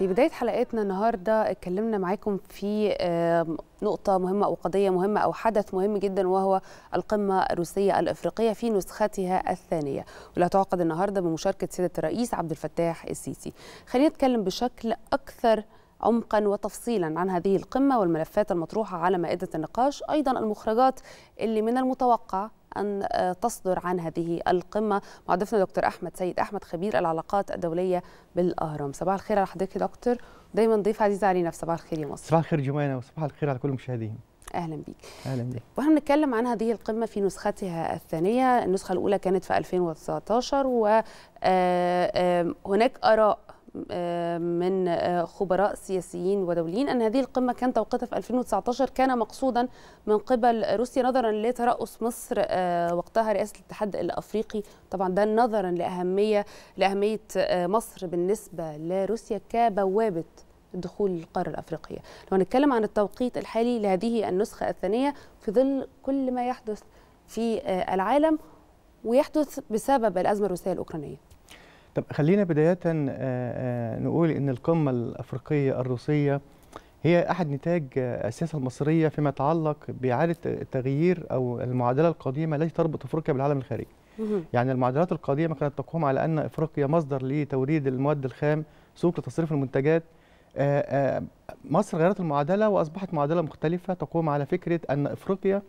في بداية حلقتنا النهاردة اتكلمنا معاكم في نقطة مهمة أو قضية مهمة أو حدث مهم جدا وهو القمة الروسية الأفريقية في نسختها الثانية واللي هتعقد النهاردة بمشاركة سيدة الرئيس عبد الفتاح السيسي خلينا نتكلم بشكل أكثر عمقا وتفصيلا عن هذه القمة والملفات المطروحة على مائدة النقاش أيضا المخرجات اللي من المتوقع أن آه، تصدر عن هذه القمة مع ضيفنا دكتور أحمد سيد أحمد خبير العلاقات الدولية بالأهرام صباح الخير على حضرتك يا دكتور دايما ضيف عزيز علينا في صباح الخير يا مصر صباح الخير جمانة وصباح الخير على كل المشاهدين اهلا بيك اهلا بيك واحنا بنتكلم عن هذه القمه في نسختها الثانيه النسخه الاولى كانت في 2019 وهناك آه، اراء من خبراء سياسيين ودوليين أن هذه القمة كان توقيتها في 2019 كان مقصودا من قبل روسيا نظرا لترأس مصر آه، وقتها رئاسة الاتحاد الأفريقي طبعا ده نظرا لأهمية لأهمية آه، مصر بالنسبة لروسيا كبوابة دخول القارة الأفريقية لو هنتكلم عن التوقيت الحالي لهذه النسخة الثانية في ظل كل ما يحدث في آه، العالم ويحدث بسبب الأزمة الروسية الأوكرانية طب خلينا بداية آه، آه، نقول أن القمة الأفريقية الروسية هي أحد نتاج آه، السياسة المصرية فيما يتعلق بإعادة التغيير أو المعادلة القديمة التي تربط أفريقيا بالعالم الخارجي يعني المعادلات القديمة كانت تقوم على أن أفريقيا مصدر لتوريد المواد الخام سوق لتصريف المنتجات مصر غيرت المعادلة وأصبحت معادلة مختلفة تقوم على فكرة أن أفريقيا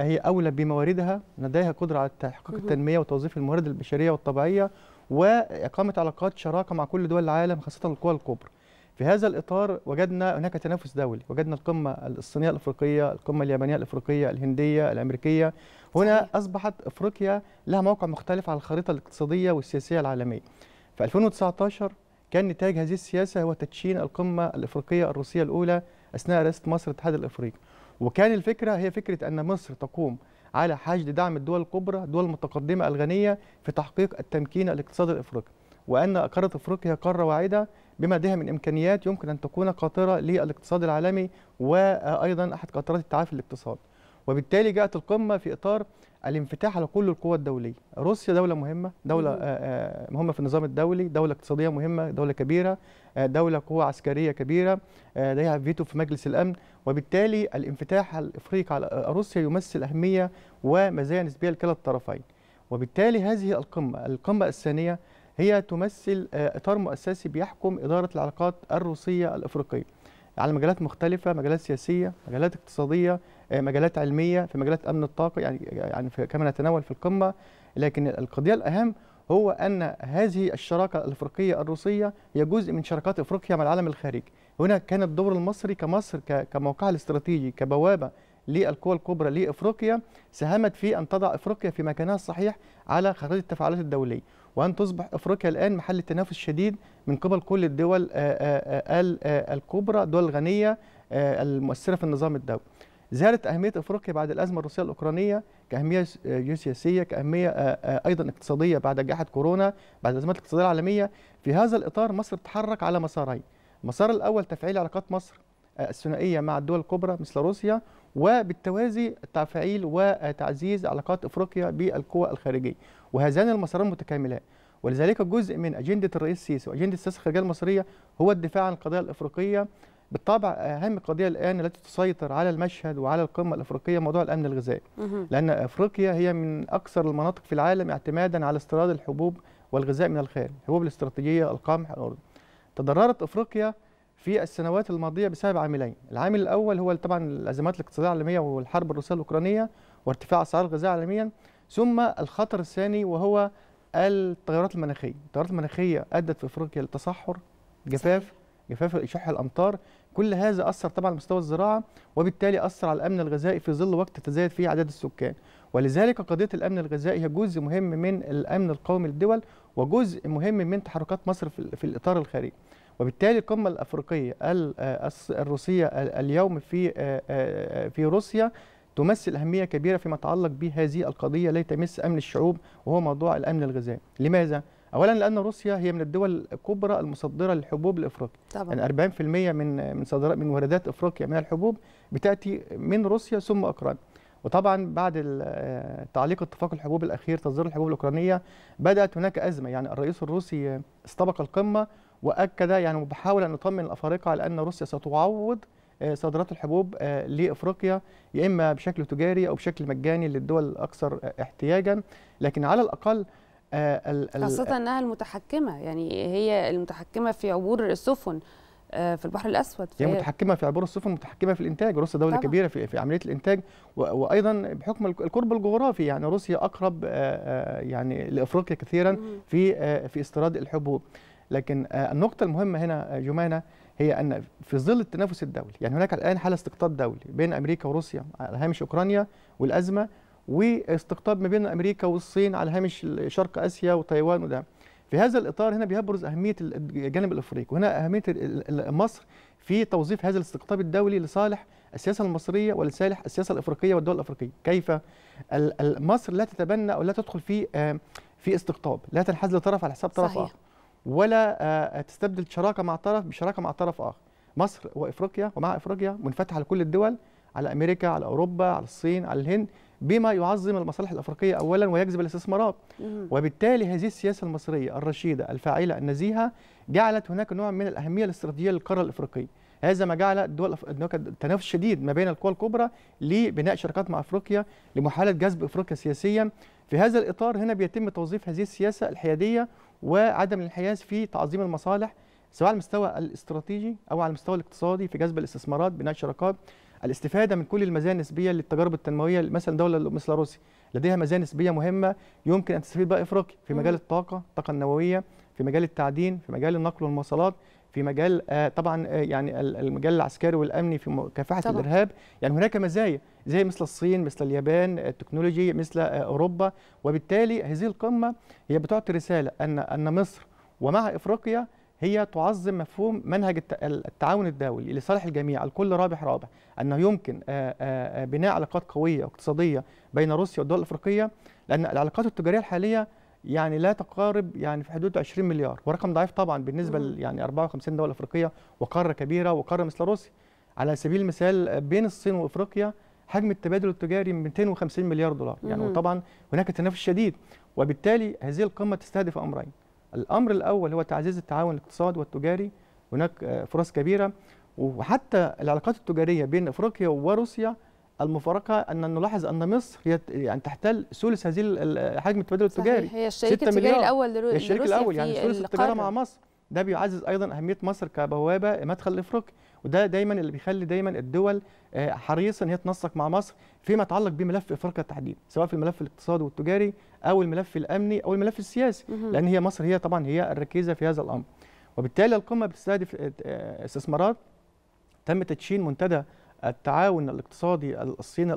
هي أولى بمواردها لديها قدرة على تحقيق التنمية وتوظيف الموارد البشرية والطبيعية واقامه علاقات شراكه مع كل دول العالم خاصه القوى الكبرى. في هذا الاطار وجدنا هناك تنافس دولي، وجدنا القمه الصينيه الافريقيه، القمه اليابانيه الافريقيه، الهنديه، الامريكيه. هنا صحيح. اصبحت افريقيا لها موقع مختلف على الخريطه الاقتصاديه والسياسيه العالميه. في 2019 كان نتاج هذه السياسه هو تدشين القمه الافريقيه الروسيه الاولى اثناء رئاسه مصر الاتحاد الافريقي. وكان الفكره هي فكره ان مصر تقوم على حشد دعم الدول الكبرى الدول المتقدمة الغنية في تحقيق التمكين الاقتصادي الإفريقي وأن قارة أفريقيا قارة واعدة بما لديها من إمكانيات يمكن أن تكون قاطرة للاقتصاد العالمي وأيضا أحد قاطرات التعافي الاقتصاد وبالتالي جاءت القمة في إطار الانفتاح على كل القوى الدولية روسيا دولة مهمة دولة آه، آه، مهمة في النظام الدولي دولة اقتصادية مهمة دولة كبيرة آه، دولة قوة عسكرية كبيرة آه، لديها فيتو في مجلس الأمن وبالتالي الانفتاح الإفريقي على آه، روسيا يمثل أهمية ومزايا نسبية لكلا الطرفين وبالتالي هذه القمة القمة الثانية هي تمثل إطار مؤسسي بيحكم إدارة العلاقات الروسية الإفريقية على مجالات مختلفة مجالات سياسية مجالات اقتصادية مجالات علمية في مجالات أمن الطاقة يعني يعني كما نتناول في القمة لكن القضية الأهم هو أن هذه الشراكة الأفريقية الروسية هي جزء من شراكات أفريقيا مع العالم الخارجي هنا كان الدور المصري كمصر كموقعها الاستراتيجي كبوابة للقوى الكبرى لافريقيا ساهمت في ان تضع افريقيا في مكانها الصحيح على خريطه التفاعلات الدوليه وان تصبح افريقيا الان محل تنافس شديد من قبل كل الدول آه، آه، آه، الكبرى الدول الغنيه المؤثره في النظام الدولي. زادت اهميه افريقيا بعد الازمه الروسيه الاوكرانيه كاهميه آه، جيوسياسيه كاهميه آه، آه، ايضا اقتصاديه بعد جائحه كورونا بعد الازمات الاقتصاديه العالميه في هذا الاطار مصر تحرك على مسارين المسار الاول تفعيل علاقات مصر الثنائيه مع الدول الكبرى مثل روسيا وبالتوازي تفعيل وتعزيز علاقات افريقيا بالقوى الخارجيه وهذان المساران متكاملان ولذلك جزء من اجنده الرئيس السيسي واجنده السياسه الخارجيه المصريه هو الدفاع عن القضيه الافريقيه بالطبع اهم قضيه الان التي تسيطر على المشهد وعلى القمه الافريقيه موضوع الامن الغذائي لان افريقيا هي من اكثر المناطق في العالم اعتمادا على استيراد الحبوب والغذاء من الخارج الحبوب الاستراتيجيه القمح الارض تضررت افريقيا في السنوات الماضيه بسبب عاملين العامل الاول هو طبعا الازمات الاقتصاديه العالميه والحرب الروسيه الاوكرانيه وارتفاع اسعار الغذاء عالميا ثم الخطر الثاني وهو التغيرات المناخيه التغيرات المناخيه ادت في افريقيا لتصحر جفاف جفاف شح الامطار كل هذا أثر طبعا على مستوى الزراعة وبالتالي أثر على الأمن الغذائي في ظل وقت تزايد فيه أعداد السكان ولذلك قضية الأمن الغذائي هي جزء مهم من الأمن القومي للدول وجزء مهم من تحركات مصر في الإطار الخارجي وبالتالي القمة الأفريقية آه، الروسية اليوم في آه، آه، في روسيا تمثل أهمية كبيرة فيما يتعلق بهذه القضية التي تمس أمن الشعوب وهو موضوع الأمن الغذائي لماذا؟ اولا لان روسيا هي من الدول الكبرى المصدره للحبوب لافريقيا طبعا يعني 40% من من صادرات من واردات افريقيا من الحبوب بتاتي من روسيا ثم اوكرانيا وطبعا بعد آه، تعليق اتفاق الحبوب الاخير تصدير الحبوب الاوكرانيه بدات هناك ازمه يعني الرئيس الروسي استبق القمه واكد يعني بحاول ان يطمن الافارقه على ان روسيا ستعوض آه، صادرات الحبوب آه، لافريقيا يا اما بشكل تجاري او بشكل مجاني للدول الاكثر احتياجا لكن على الاقل آه، خاصة انها المتحكمة يعني هي المتحكمة في عبور السفن آه، في البحر الاسود هي متحكمه في عبور السفن متحكمه في الانتاج روسيا دوله طبعا. كبيره في, عمليه الانتاج وايضا بحكم القرب الجغرافي يعني روسيا اقرب آه، يعني لافريقيا كثيرا في في استيراد الحبوب لكن النقطه المهمه هنا جمانه هي ان في ظل التنافس الدولي يعني هناك الان حاله استقطاب دولي بين امريكا وروسيا على هامش اوكرانيا والازمه واستقطاب ما بين امريكا والصين على هامش شرق اسيا وتايوان وده في هذا الاطار هنا بيبرز اهميه الجانب الافريقي وهنا اهميه مصر في توظيف هذا الاستقطاب الدولي لصالح السياسه المصريه ولصالح السياسه الافريقيه والدول الافريقيه كيف مصر لا تتبنى او لا تدخل في آه، في استقطاب لا تنحاز لطرف على حساب طرف اخر ولا آه، تستبدل شراكه مع طرف بشراكه مع طرف اخر مصر وافريقيا ومع افريقيا منفتحه لكل الدول على امريكا على اوروبا على الصين على الهند بما يعظم المصالح الافريقيه اولا ويجذب الاستثمارات وبالتالي هذه السياسه المصريه الرشيده الفاعله النزيهه جعلت هناك نوع من الاهميه الاستراتيجيه للقاره الافريقيه هذا ما جعل الدول هناك تنافس شديد ما بين القوى الكبرى لبناء شراكات مع افريقيا لمحاوله جذب افريقيا سياسيا في هذا الاطار هنا بيتم توظيف هذه السياسه الحياديه وعدم الانحياز في تعظيم المصالح سواء على المستوى الاستراتيجي او على المستوى الاقتصادي في جذب الاستثمارات بناء شراكات الاستفاده من كل المزايا النسبيه للتجارب التنمويه مثلا دوله مثل روسيا لديها مزايا نسبيه مهمه يمكن ان تستفيد بها افريقيا في مجال الطاقه الطاقه النوويه في مجال التعدين في مجال النقل والمواصلات في مجال آه، طبعا آه، يعني المجال العسكري والامني في مكافحه طبعا. الارهاب يعني هناك مزايا زي مثل الصين مثل اليابان آه، التكنولوجي مثل اوروبا وبالتالي هذه القمه هي بتعطي رساله ان ان مصر ومع افريقيا هي تعظم مفهوم منهج التعاون الدولي لصالح الجميع الكل رابح رابح أنه يمكن بناء علاقات قوية واقتصادية بين روسيا والدول الأفريقية لأن العلاقات التجارية الحالية يعني لا تقارب يعني في حدود 20 مليار ورقم ضعيف طبعا بالنسبة يعني 54 دولة أفريقية وقارة كبيرة وقارة مثل روسيا على سبيل المثال بين الصين وأفريقيا حجم التبادل التجاري 250 مليار دولار يعني وطبعا هناك تنافس شديد وبالتالي هذه القمة تستهدف أمرين الامر الاول هو تعزيز التعاون الاقتصادي والتجاري هناك آه، فرص كبيره وحتى العلاقات التجاريه بين افريقيا وروسيا المفارقه ان نلاحظ ان مصر هي يعني تحتل ثلث هذه حجم التبادل التجاري صحيح. هي الشريك التجاري الاول لروسيا الشريك الاول يعني ثلث التجاره مع مصر ده بيعزز ايضا اهميه مصر كبوابه مدخل لافريقيا وده دايما اللي بيخلي دايما الدول آه، حريصه ان هي تنسق مع مصر فيما يتعلق بملف افريقيا تحديدا سواء في الملف الاقتصادي والتجاري او الملف الامني او الملف السياسي لان هي مصر هي طبعا هي الركيزه في هذا الامر وبالتالي القمه بتستهدف آه، آه، استثمارات تم تدشين منتدى التعاون الاقتصادي الصيني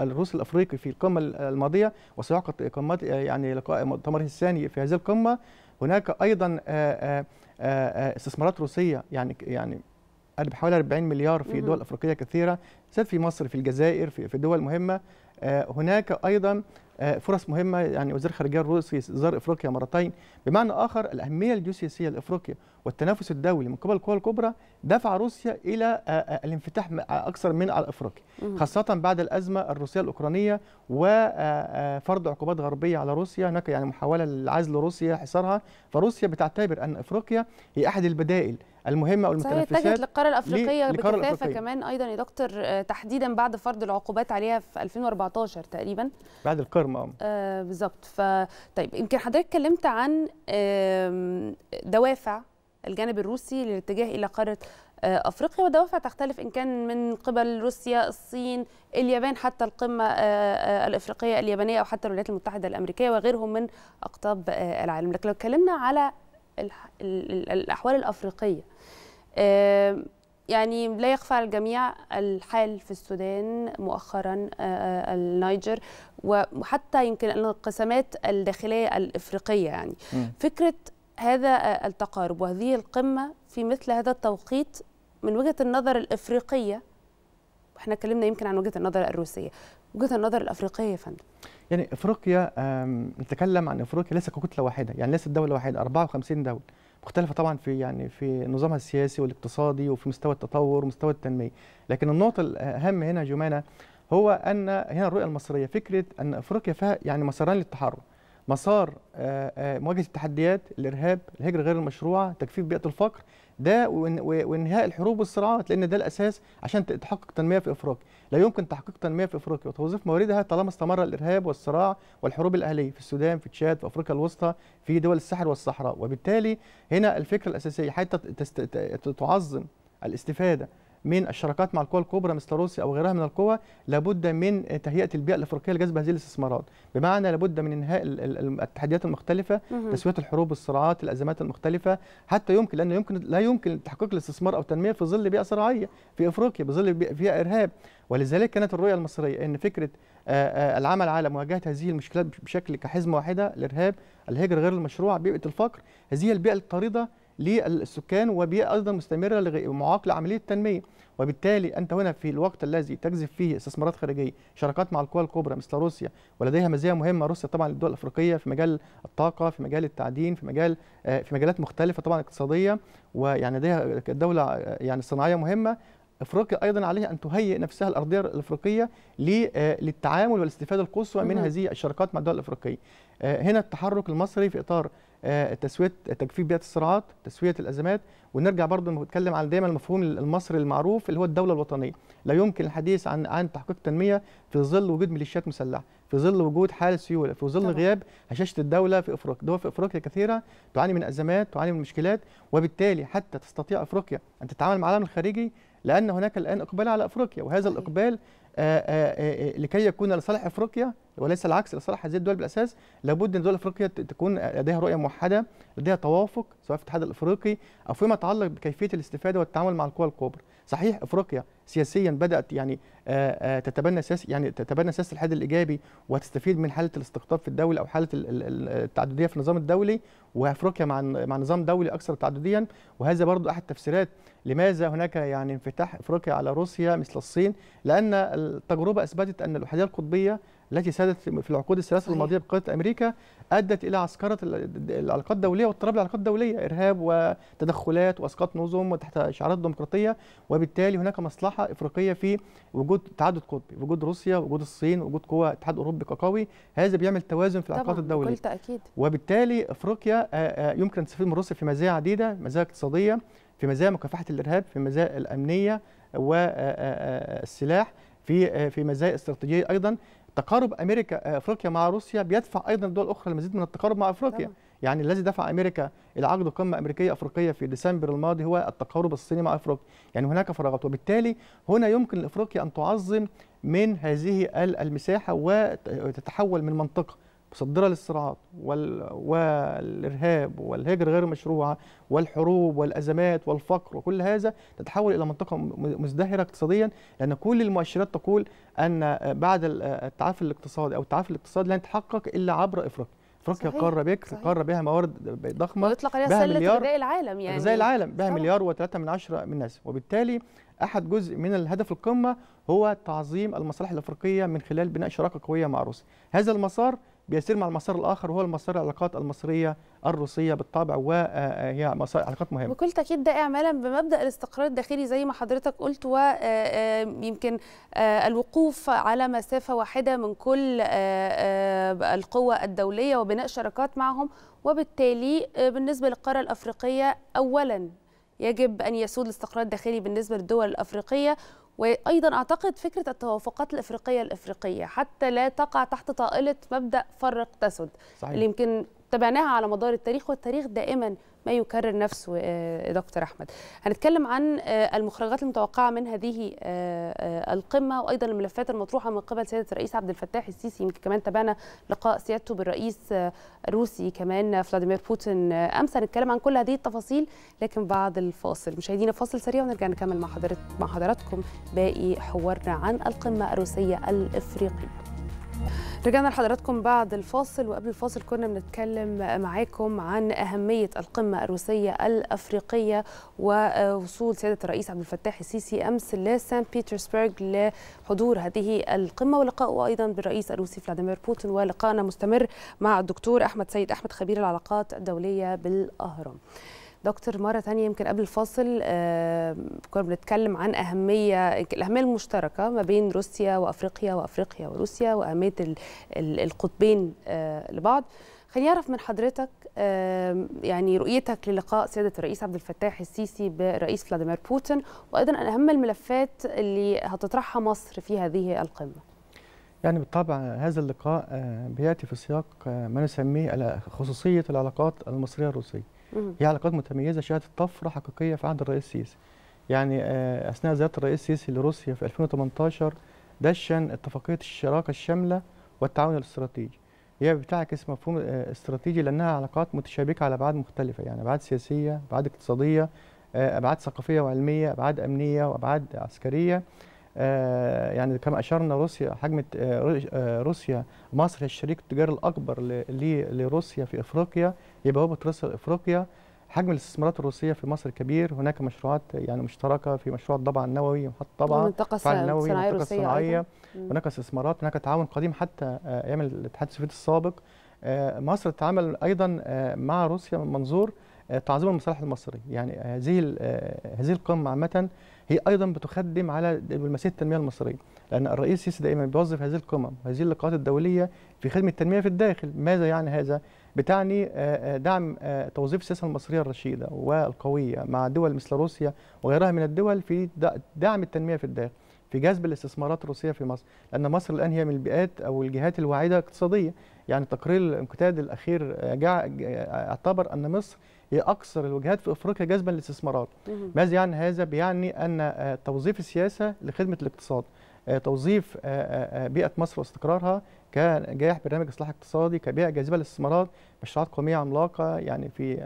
الروسي الافريقي في القمه الماضيه وسيعقد قمات يعني لقاء مؤتمره الثاني في هذه القمه هناك ايضا استثمارات روسيه يعني يعني بحوالي 40 مليار في دول افريقيه كثيره بالذات في مصر في الجزائر في دول مهمه آه، هناك ايضا آه، فرص مهمه يعني وزير الخارجيه الروسي زار افريقيا مرتين بمعنى اخر الاهميه الجيوسياسيه لافريقيا والتنافس الدولي من قبل القوى الكبرى دفع روسيا الى آه، الانفتاح اكثر من على افريقيا خاصه بعد الازمه الروسيه الاوكرانيه وفرض عقوبات غربيه على روسيا هناك يعني محاوله لعزل روسيا حصارها فروسيا بتعتبر ان افريقيا هي احد البدائل المهمه او المتنفسات صحيح اتجهت للقاره الافريقيه بكثافه كمان ايضا يا دكتور آه، تحديدا بعد فرض العقوبات عليها في 2014 تقريبا بعد القرم آه. اه بالظبط ف طيب يمكن حضرتك اتكلمت عن دوافع الجانب الروسي للاتجاه الى قاره آه، افريقيا ودوافع تختلف ان كان من قبل روسيا الصين اليابان حتى القمه الافريقيه اليابانيه او حتى الولايات المتحده الامريكيه وغيرهم من اقطاب العالم لكن لو اتكلمنا على الأحوال الأفريقية يعني لا يخفى على الجميع الحال في السودان مؤخرا النيجر وحتى يمكن الانقسامات الداخلية الإفريقية يعني م. فكرة هذا التقارب وهذه القمة في مثل هذا التوقيت من وجهة النظر الإفريقية احنا اتكلمنا يمكن عن وجهه النظر الروسيه وجهه النظر الافريقيه يا فندم؟ يعني افريقيا نتكلم عن افريقيا ليس ككتله واحده يعني ليست دوله واحده 54 دوله مختلفه طبعا في يعني في نظامها السياسي والاقتصادي وفي مستوى التطور ومستوى التنميه لكن النقطه الاهم هنا جمانه هو ان هنا الرؤيه المصريه فكره ان افريقيا فيها يعني مسارين للتحرر مسار آه، آه، مواجهه التحديات الارهاب الهجره غير المشروعه تكفيف بيئه الفقر ده وانهاء الحروب والصراعات لان ده الاساس عشان تحقق تنميه في افريقيا لا يمكن تحقيق تنميه في افريقيا وتوظيف مواردها طالما استمر الارهاب والصراع والحروب الاهليه في السودان في تشاد في افريقيا الوسطى في دول الساحل والصحراء وبالتالي هنا الفكره الاساسيه حتى تعظم الاستفاده من الشراكات مع القوى الكبرى مثل روسيا او غيرها من القوى لابد من تهيئه البيئه الافريقيه لجذب هذه الاستثمارات بمعنى لابد من انهاء التحديات المختلفه تسويه الحروب والصراعات الازمات المختلفه حتى يمكن لانه يمكن لا يمكن تحقيق الاستثمار او التنميه في ظل بيئه صراعيه في افريقيا بظل فيها ارهاب ولذلك كانت الرؤيه المصريه ان فكره آه، آه، العمل على مواجهه هذه المشكلات بشكل كحزمه واحده الارهاب الهجر غير المشروع بيئه الفقر هذه البيئه الطارده للسكان وبيئة أيضا مستمرة معاق لعملية التنمية وبالتالي أنت هنا في الوقت الذي تجذب فيه استثمارات خارجية شراكات مع القوى الكبرى مثل روسيا ولديها مزايا مهمة روسيا طبعا للدول الأفريقية في مجال الطاقة في مجال التعدين في مجال آه، في مجالات مختلفة طبعا اقتصادية ويعني لديها دولة آه، يعني صناعية مهمة افريقيا ايضا عليها ان تهيئ نفسها الارضيه الافريقيه آه، للتعامل والاستفاده القصوى من هذه الشراكات مع الدول الافريقيه. هنا التحرك المصري في اطار آه، تسويه تجفيف بيئه الصراعات تسويه الازمات ونرجع برضه نتكلم عن دايما المفهوم المصري المعروف اللي هو الدوله الوطنيه لا يمكن الحديث عن عن تحقيق تنميه في ظل وجود ميليشيات مسلحه في ظل وجود حاله سيوله في ظل غياب هشاشه الدوله في افريقيا دول في افريقيا كثيره تعاني من ازمات تعاني من مشكلات وبالتالي حتى تستطيع افريقيا ان تتعامل مع العالم الخارجي لأن هناك الآن إقبال على أفريقيا وهذا الإقبال آه، آه، آه، لكي يكون لصالح أفريقيا وليس العكس لصالح هذه الدول بالأساس لابد أن دول أفريقيا تكون لديها رؤية موحدة لديها توافق سواء في الاتحاد الأفريقي أو فيما يتعلق بكيفية الاستفادة والتعامل مع القوى الكبرى صحيح أفريقيا سياسيا بدات يعني آه، آه، تتبنى سياسه يعني تتبنى سياسه الحد الايجابي وتستفيد من حاله الاستقطاب في الدوله او حاله التعدديه في النظام الدولي وافريقيا مع مع نظام دولي اكثر تعدديا وهذا برضو احد تفسيرات لماذا هناك يعني انفتاح افريقيا على روسيا مثل الصين لان التجربه اثبتت ان الاحاديه القطبيه التي سادت في العقود الثلاثه الماضيه بقياده امريكا ادت الى عسكره العلاقات الدوليه واضطراب العلاقات الدوليه ارهاب وتدخلات واسقاط نظم وتحت شعارات ديمقراطيه وبالتالي هناك مصلحه افريقيه في وجود تعدد قطبي وجود روسيا وجود الصين وجود قوى الاتحاد الاوروبي كقوي هذا بيعمل توازن في العلاقات الدوليه بكل تاكيد وبالتالي افريقيا آه، آه، يمكن ان تستفيد من روسيا في مزايا عديده مزايا اقتصاديه في مزايا مكافحه الارهاب في مزايا الامنيه والسلاح آه، في في مزايا استراتيجيه ايضا تقارب امريكا آه، افريقيا مع روسيا بيدفع ايضا الدول الاخرى لمزيد من التقارب مع افريقيا طبعا. يعني الذي دفع امريكا العقد قمه امريكيه افريقيه في ديسمبر الماضي هو التقارب الصيني مع افريقيا يعني هناك فراغات وبالتالي هنا يمكن لافريقيا ان تعظم من هذه المساحه وتتحول من منطقه مصدرة للصراعات والإرهاب والهجرة غير المشروعه والحروب والأزمات والفقر وكل هذا تتحول إلى منطقة مزدهرة اقتصاديا لأن كل المؤشرات تقول أن بعد التعافي الاقتصادي أو التعافي الاقتصادي لن يتحقق إلا عبر إفريقيا افريقيا قاره بك قاره بها موارد ضخمه ويطلق عليها سله غذاء العالم يعني غذاء العالم بها مليار و3 من عشرة من الناس وبالتالي احد جزء من الهدف القمه هو تعظيم المصالح الافريقيه من خلال بناء شراكه قويه مع روسيا هذا المسار بيسير مع المسار الاخر وهو المسار العلاقات المصريه الروسيه بالطبع وهي آه، آه، مسار علاقات مهمه. بكل تاكيد ده اعمالا بمبدا الاستقرار الداخلي زي ما حضرتك قلت ويمكن آه، الوقوف على مسافه واحده من كل القوى الدوليه وبناء شراكات معهم وبالتالي بالنسبه للقاره الافريقيه اولا يجب ان يسود الاستقرار الداخلي بالنسبه للدول الافريقيه وايضا اعتقد فكره التوافقات الافريقيه الافريقيه حتى لا تقع تحت طائله مبدا فرق تسد صحيح. اللي يمكن تبعناها على مدار التاريخ والتاريخ دائما ما يكرر نفسه آه، دكتور احمد هنتكلم عن آه، المخرجات المتوقعه من هذه آه، القمه وايضا الملفات المطروحه من قبل سياده الرئيس عبد الفتاح السيسي يمكن كمان تابعنا لقاء سيادته بالرئيس الروسي كمان فلاديمير بوتين امس هنتكلم عن كل هذه التفاصيل لكن بعد الفاصل مشاهدينا فاصل سريع ونرجع نكمل مع حضرتكم مع حضراتكم باقي حوارنا عن القمه الروسيه الافريقيه رجعنا لحضراتكم بعد الفاصل وقبل الفاصل كنا بنتكلم معاكم عن أهمية القمة الروسية الأفريقية ووصول سيادة الرئيس عبد الفتاح السيسي أمس لسان بيترسبرغ لحضور هذه القمة ولقائه أيضا بالرئيس الروسي فلاديمير بوتين ولقائنا مستمر مع الدكتور أحمد سيد أحمد خبير العلاقات الدولية بالأهرام. دكتور مره ثانيه يمكن قبل الفاصل آه، كنا بنتكلم عن اهميه الاهميه المشتركه ما بين روسيا وافريقيا وافريقيا وروسيا واهميه القطبين آه، لبعض خليني اعرف من حضرتك آه، يعني رؤيتك للقاء سياده الرئيس عبد الفتاح السيسي برئيس فلاديمير بوتين وايضا اهم الملفات اللي هتطرحها مصر في هذه القمه يعني بالطبع هذا اللقاء بياتي في سياق ما نسميه خصوصيه العلاقات المصريه الروسيه هي علاقات متميزه شهدت طفره حقيقيه في عهد الرئيس السيسي يعني آه، اثناء زياره الرئيس السيسي لروسيا في 2018 دشن اتفاقيه الشراكه الشامله والتعاون الاستراتيجي هي بتعكس مفهوم آه، استراتيجي لانها علاقات متشابكه على ابعاد مختلفه يعني ابعاد سياسيه ابعاد اقتصاديه آه، ابعاد ثقافيه وعلميه ابعاد امنيه وابعاد عسكريه يعني كما اشرنا روسيا حجم روسيا مصر الشريك التجاري الاكبر لروسيا في افريقيا يبقى هو بطرس افريقيا حجم الاستثمارات الروسيه في مصر كبير هناك مشروعات يعني مشتركه في مشروع الضبع النووي محطه طبعا النووي الصناعيه المنطقه الصناعيه هناك استثمارات هناك تعاون قديم حتى آه، ايام الاتحاد السوفيتي السابق آه، مصر تتعامل ايضا آه، مع روسيا من منظور تعظيم المصالح المصري يعني هذه هذه القمه عامه هي ايضا بتخدم على دبلوماسيه التنميه المصريه لان الرئيس السيسي دائما بيوظف هذه القمم وهذه اللقاءات الدوليه في خدمه التنميه في الداخل ماذا يعني هذا بتعني آه، آه، دعم آه، توظيف السياسه المصريه الرشيده والقويه مع دول مثل روسيا وغيرها من الدول في دعم التنميه في الداخل في جذب الاستثمارات الروسيه في مصر لان مصر الان هي من البيئات او الجهات الواعده اقتصاديا يعني تقرير الانقتاد الاخير اعتبر ان مصر هي اكثر الوجهات في افريقيا جذبا للاستثمارات ماذا يعني هذا بيعني ان توظيف السياسه لخدمه الاقتصاد آه، توظيف آه، آه، بيئه مصر واستقرارها كنجاح برنامج اصلاح اقتصادي كبيئه جاذبه للاستثمارات مشروعات قوميه عملاقه يعني في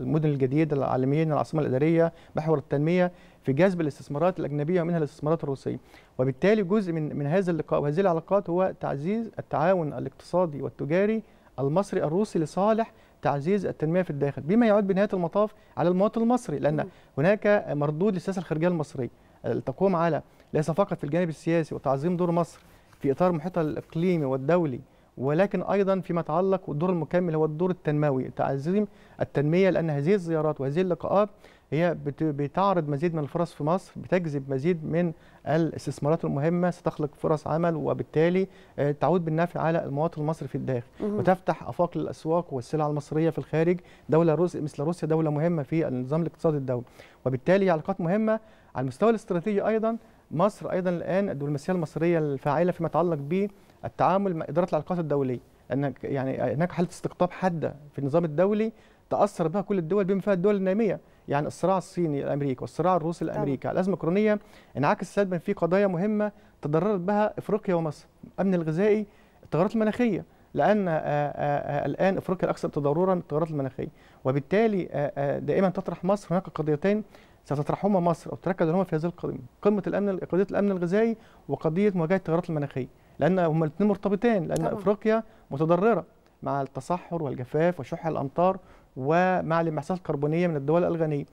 المدن الجديده العالميين العاصمه الاداريه محور التنميه في جذب الاستثمارات الاجنبيه ومنها الاستثمارات الروسيه وبالتالي جزء من من هذا اللقاء وهذه العلاقات هو تعزيز التعاون الاقتصادي والتجاري المصري الروسي لصالح تعزيز التنميه في الداخل بما يعود بنهايه المطاف على المواطن المصري لان هناك مردود للسياسه الخارجيه المصريه تقوم على ليس فقط في الجانب السياسي وتعظيم دور مصر في اطار محيطها الاقليمي والدولي ولكن ايضا فيما يتعلق بالدور المكمل هو الدور التنموي تعزيم التنميه لان هذه الزيارات وهذه اللقاءات هي بتعرض مزيد من الفرص في مصر بتجذب مزيد من الاستثمارات المهمه ستخلق فرص عمل وبالتالي آه، تعود بالنفع على المواطن المصري في الداخل وتفتح افاق للاسواق والسلع المصريه في الخارج دوله روس مثل روسيا دوله مهمه في النظام الاقتصادي الدولي وبالتالي علاقات مهمه على المستوى الاستراتيجي ايضا مصر ايضا الان الدبلوماسيه المصريه الفاعله فيما يتعلق بالتعامل مع اداره العلاقات الدوليه ان يعني هناك حاله استقطاب حاده في النظام الدولي تاثر بها كل الدول بما فيها الدول الناميه يعني الصراع الصيني الامريكي والصراع الروسي الامريكي الازمه الكورونيه انعكس سلبا في قضايا مهمه تضررت بها افريقيا ومصر الامن الغذائي التغيرات المناخيه لان آآ آه، آآ آه، آه، الان افريقيا الاكثر تضررا التغيرات المناخيه وبالتالي دائما تطرح مصر هناك قضيتين ستطرحهما مصر او تركز عليهما في هذه القضيه قمه الامن قضيه الامن الغذائي وقضيه مواجهه التغيرات المناخيه لان هما الاثنين مرتبطين لان طبعا. افريقيا متضرره مع التصحر والجفاف وشح الامطار ومع الانبعاثات الكربونيه من الدول الغنيه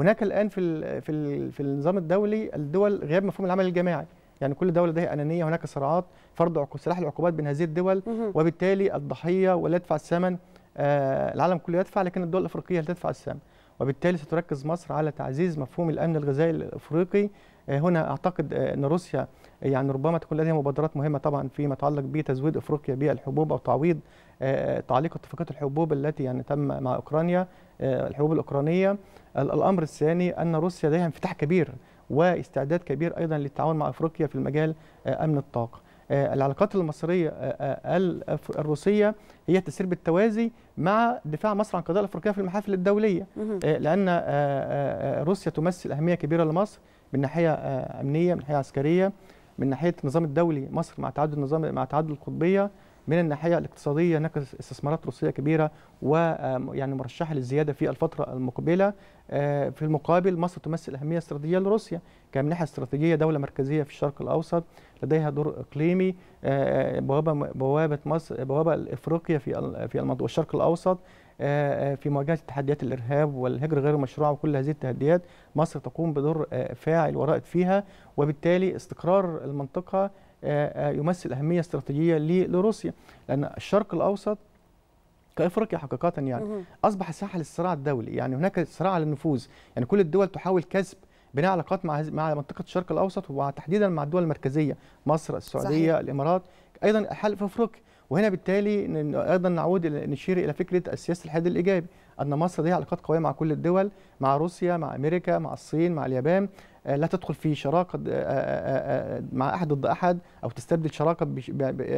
هناك الان في في في النظام الدولي الدول غياب مفهوم العمل الجماعي يعني كل دوله لديها انانيه هناك صراعات فرض سلاح العقوبات بين هذه الدول وبالتالي الضحيه ولا يدفع الثمن آه، العالم كله يدفع لكن الدول الافريقيه اللي تدفع الثمن وبالتالي ستركز مصر على تعزيز مفهوم الامن الغذائي الافريقي آه، هنا اعتقد آه، ان روسيا آه، يعني ربما تكون لديها مبادرات مهمه طبعا فيما يتعلق بتزويد افريقيا بالحبوب او تعويض تعليق اتفاقات الحبوب التي يعني تم مع اوكرانيا الحبوب الاوكرانيه الامر الثاني ان روسيا لديها انفتاح كبير واستعداد كبير ايضا للتعاون مع افريقيا في المجال امن الطاقه آه، العلاقات المصريه آه، آه، الروسيه هي تسير بالتوازي مع دفاع مصر عن قضايا الافريقيه في المحافل الدوليه لان روسيا تمثل اهميه كبيره لمصر من ناحيه امنيه من ناحيه عسكريه من ناحيه النظام الدولي مصر مع تعدد النظام مع تعدد القطبيه من الناحيه الاقتصاديه هناك استثمارات روسيه كبيره ويعني مرشحه للزياده في الفتره المقبله آه، في المقابل مصر تمثل اهميه استراتيجيه لروسيا كمن ناحيه استراتيجيه دوله مركزيه في الشرق الاوسط لديها دور اقليمي آه، بوابه بوابه مصر بوابه افريقيا في في المنطقه الشرق الاوسط آه، في مواجهه تحديات الارهاب والهجره غير المشروعه وكل هذه التحديات مصر تقوم بدور فاعل ورائد فيها وبالتالي استقرار المنطقه آه، آه، يمثل أهمية استراتيجية لروسيا لأن الشرق الأوسط كافريقيا حقيقه يعني اصبح ساحه للصراع الدولي يعني هناك صراع على النفوذ يعني كل الدول تحاول كسب بناء علاقات مع مع منطقه الشرق الاوسط وتحديدا مع الدول المركزيه مصر السعوديه صحيح. الامارات ايضا الحل في افريقيا وهنا بالتالي ايضا نعود نشير الى فكره السياسه الحد الايجابي ان مصر لديها علاقات قويه مع كل الدول مع روسيا مع امريكا مع الصين مع اليابان آه، لا تدخل في شراكه آه، آه، مع احد ضد احد او تستبدل شراكه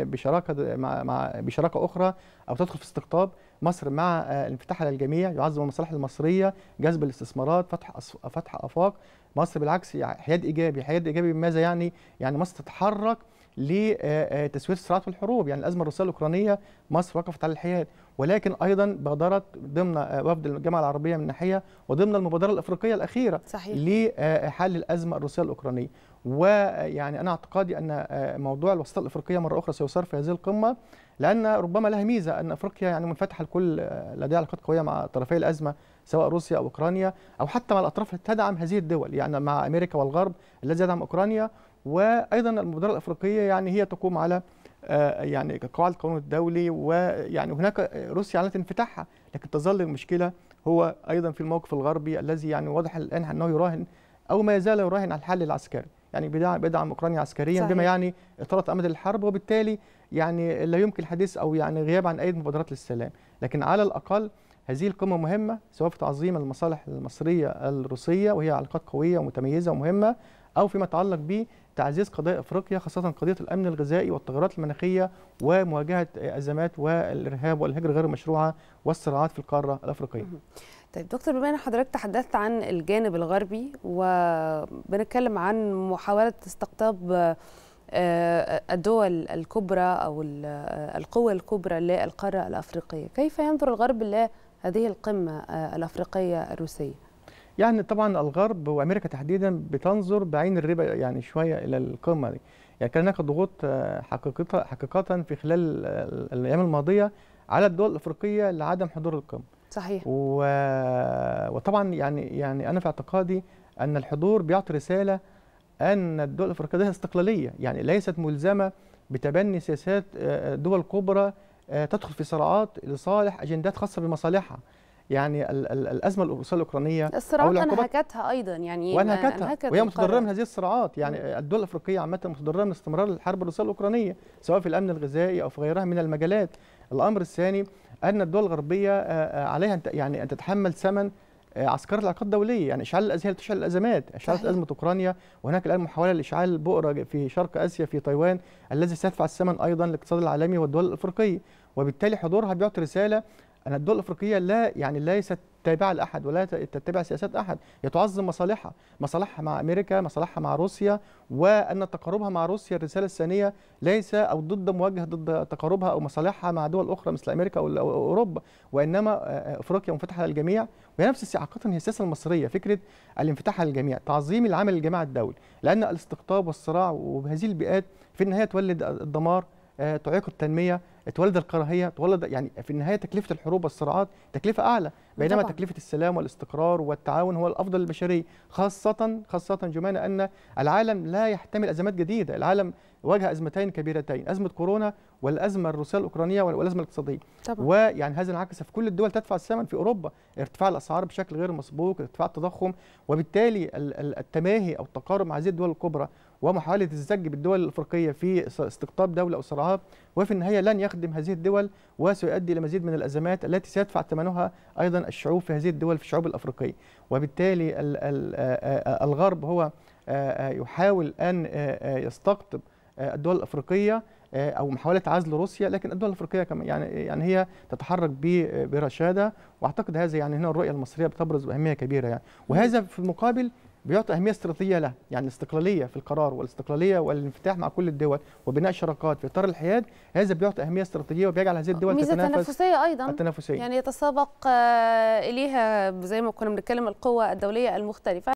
بشراكه مع بشراكه اخرى او تدخل في استقطاب مصر مع الانفتاح على الجميع يعظم المصالح المصريه جذب الاستثمارات فتح فتح افاق مصر بالعكس يعني حياد ايجابي حياد ايجابي ماذا يعني يعني مصر تتحرك لتسوية الصراعات والحروب يعني الأزمة الروسية الأوكرانية مصر وقفت على الحياد ولكن أيضا بادرت ضمن آه، وفد الجامعة العربية من ناحية وضمن المبادرة الأفريقية الأخيرة صحيح. لحل الأزمة الروسية الأوكرانية ويعني أنا اعتقادي أن آه، موضوع الوساطة الأفريقية مرة أخرى سيثار في هذه القمة لأن ربما لها ميزة أن أفريقيا يعني منفتحة الكل آه، لديها علاقات قوية مع طرفي الأزمة سواء روسيا أو أوكرانيا أو حتى مع الأطراف التي تدعم هذه الدول يعني مع أمريكا والغرب الذي يدعم أوكرانيا وايضا المبادره الافريقيه يعني هي تقوم على آه، يعني قواعد القانون الدولي ويعني هناك روسيا اعلنت انفتاحها لكن تظل المشكله هو ايضا في الموقف الغربي الذي يعني واضح الان انه يراهن او ما يزال يراهن على الحل العسكري يعني بدعم اوكرانيا عسكريا صحيح. بما يعني اطاله امد الحرب وبالتالي يعني لا يمكن الحديث او يعني غياب عن اي مبادرات للسلام لكن على الاقل هذه القمة مهمة سواء في تعظيم المصالح المصرية الروسية وهي علاقات قوية ومتميزة ومهمة أو فيما يتعلق بتعزيز قضايا أفريقيا خاصة قضية الأمن الغذائي والتغيرات المناخية ومواجهة أزمات والإرهاب والهجرة غير المشروعة والصراعات في القارة الأفريقية. طيب دكتور بما ان حضرتك تحدثت عن الجانب الغربي وبنتكلم عن محاوله استقطاب آه، الدول الكبرى او القوى الكبرى للقاره الافريقيه، كيف ينظر الغرب هذه القمة آه، الأفريقية الروسية؟ يعني طبعا الغرب وامريكا تحديدا بتنظر بعين الربا يعني شويه الى القمه دي يعني كان هناك ضغوط آه، حقيقه حقيقه في خلال الايام الماضيه على الدول الافريقيه لعدم حضور القمه صحيح و... وطبعا يعني يعني انا في اعتقادي ان الحضور بيعطي رساله ان الدول الافريقيه لها استقلاليه يعني ليست ملزمه بتبني سياسات آه، دول كبرى آه، تدخل في صراعات لصالح اجندات خاصه بمصالحها يعني ال ال الازمه الاوكرانيه الصراعات انهكتها ايضا يعني وانهكتها أنهكت وهي متضرره من هذه الصراعات يعني الدول الافريقيه عامه متضرره من استمرار الحرب الروسيه الاوكرانيه سواء في الامن الغذائي او في غيرها من المجالات الامر الثاني ان الدول الغربيه آه، آه، عليها يعني ان تتحمل ثمن عسكرة العلاقات الدولية يعني إشعال الأزمة تشعل الأزمات اشعلت أزمة أوكرانيا وهناك الآن محاولة لإشعال بؤرة في شرق آسيا في تايوان الذي سيدفع الثمن أيضا الاقتصاد العالمي والدول الأفريقية وبالتالي حضورها بيعطي رساله ان الدول الافريقيه لا يعني ليست تابعه لاحد ولا تتبع سياسات احد هي تعظم مصالحها مصالحها مع امريكا مصالحها مع روسيا وان تقاربها مع روسيا الرساله الثانيه ليس او ضد موجه ضد تقاربها او مصالحها مع دول اخرى مثل امريكا او اوروبا وانما آه، آه، افريقيا منفتحه للجميع وهي نفس السياقات هي السياسه المصريه فكره الانفتاح على الجميع تعظيم العمل الجماعي الدولي لان الاستقطاب والصراع وبهذه البيئات في النهايه تولد الدمار آه، تعيق التنميه اتولد الكراهيه اتولد يعني في النهايه تكلفه الحروب والصراعات تكلفه اعلى بينما طبعا. تكلفه السلام والاستقرار والتعاون هو الافضل للبشريه خاصه خاصه جمان ان العالم لا يحتمل ازمات جديده العالم واجه ازمتين كبيرتين ازمه كورونا والازمه الروسيه الاوكرانيه والازمه الاقتصاديه طبعا. ويعني هذا انعكس في كل الدول تدفع الثمن في اوروبا ارتفاع الاسعار بشكل غير مسبوق ارتفاع التضخم وبالتالي التماهي او التقارب مع هذه الدول الكبرى ومحاوله الزج بالدول الافريقيه في استقطاب دوله او صراعات وفي النهايه لن يخدم هذه الدول وسيؤدي الى مزيد من الازمات التي سيدفع ثمنها ايضا الشعوب في هذه الدول في الشعوب الافريقيه وبالتالي الغرب هو يحاول ان يستقطب آه، الدول الافريقيه آه، او محاوله عزل روسيا لكن الدول الافريقيه كمان يعني يعني هي تتحرك برشاده واعتقد هذا يعني هنا الرؤيه المصريه بتبرز باهميه كبيره يعني وهذا في المقابل بيعطي اهميه استراتيجيه لها يعني الاستقلاليه في القرار والاستقلاليه والانفتاح مع كل الدول وبناء شراكات في اطار الحياد هذا بيعطي اهميه استراتيجيه وبيجعل هذه آه، الدول ميزة تتنافس تنافسيه ايضا التنافسيه يعني يتسابق اليها زي ما كنا بنتكلم القوى الدوليه المختلفه